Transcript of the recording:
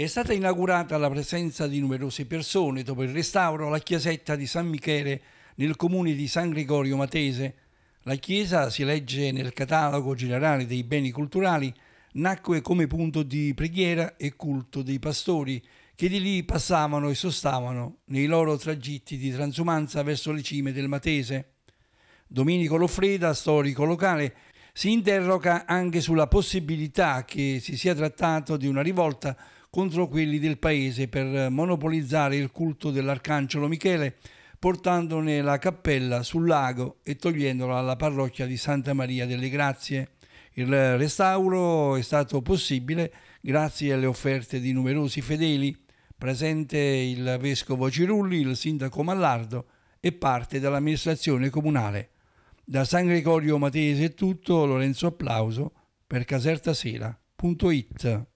È stata inaugurata alla presenza di numerose persone dopo il restauro la chiesetta di San Michele nel comune di San Gregorio Matese. La chiesa, si legge nel catalogo generale dei beni culturali, nacque come punto di preghiera e culto dei pastori che di lì passavano e sostavano nei loro tragitti di transumanza verso le cime del Matese. Domenico Loffreda, storico locale, si interroga anche sulla possibilità che si sia trattato di una rivolta contro quelli del paese per monopolizzare il culto dell'arcangelo Michele, portandone la cappella sul lago e togliendola alla parrocchia di Santa Maria delle Grazie. Il restauro è stato possibile grazie alle offerte di numerosi fedeli, presente il vescovo Cirulli, il sindaco Mallardo e parte dell'amministrazione comunale. Da San Gregorio Matese è tutto, Lorenzo Applauso per casertasera.it.